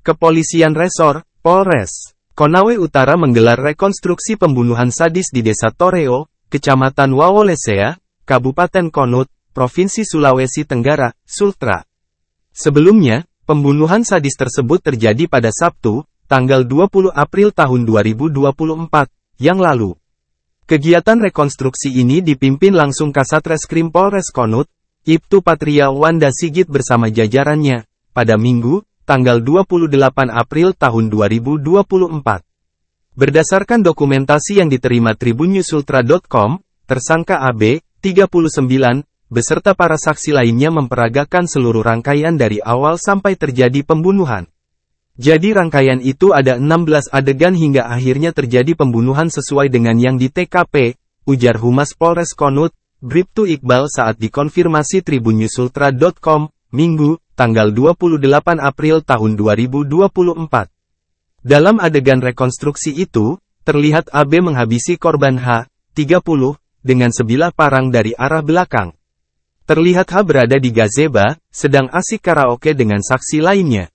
Kepolisian Resor, Polres, Konawe Utara menggelar rekonstruksi pembunuhan sadis di Desa Toreo, Kecamatan Wawolesea, Kabupaten Konut, Provinsi Sulawesi Tenggara, Sultra. Sebelumnya, pembunuhan sadis tersebut terjadi pada Sabtu, tanggal 20 April tahun 2024, yang lalu. Kegiatan rekonstruksi ini dipimpin langsung Kasat Reskrim Polres Konut, Ibtu Patria Wanda Sigit bersama jajarannya. Pada Minggu, tanggal 28 April tahun 2024. Berdasarkan dokumentasi yang diterima tribunnewsultra.com, tersangka AB, 39, beserta para saksi lainnya memperagakan seluruh rangkaian dari awal sampai terjadi pembunuhan. Jadi rangkaian itu ada 16 adegan hingga akhirnya terjadi pembunuhan sesuai dengan yang di TKP, ujar Humas Polres Konut, Bribtu Iqbal saat dikonfirmasi tribunnewsultra.com, Minggu, tanggal 28 April tahun 2024. Dalam adegan rekonstruksi itu, terlihat AB menghabisi korban H, 30, dengan sebilah parang dari arah belakang. Terlihat H berada di gazeba, sedang asik karaoke dengan saksi lainnya.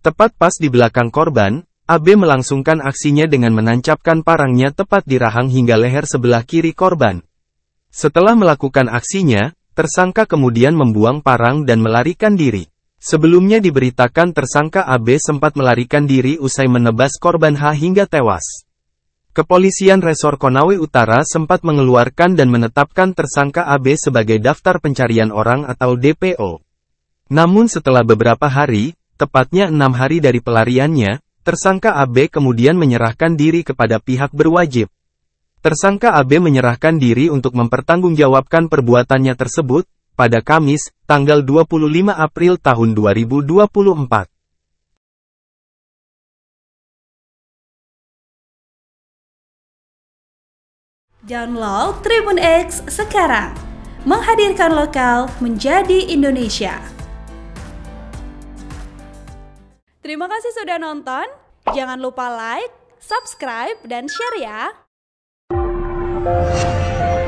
Tepat pas di belakang korban, AB melangsungkan aksinya dengan menancapkan parangnya tepat di rahang hingga leher sebelah kiri korban. Setelah melakukan aksinya, Tersangka kemudian membuang parang dan melarikan diri. Sebelumnya diberitakan tersangka AB sempat melarikan diri usai menebas korban H hingga tewas. Kepolisian Resor Konawe Utara sempat mengeluarkan dan menetapkan tersangka AB sebagai daftar pencarian orang atau DPO. Namun setelah beberapa hari, tepatnya enam hari dari pelariannya, tersangka AB kemudian menyerahkan diri kepada pihak berwajib. Tersangka AB menyerahkan diri untuk mempertanggungjawabkan perbuatannya tersebut, pada Kamis, tanggal 25 April tahun 2024. Download Tribun X sekarang, menghadirkan lokal menjadi Indonesia. Terima kasih sudah nonton, jangan lupa like, subscribe, dan share ya! Thank you.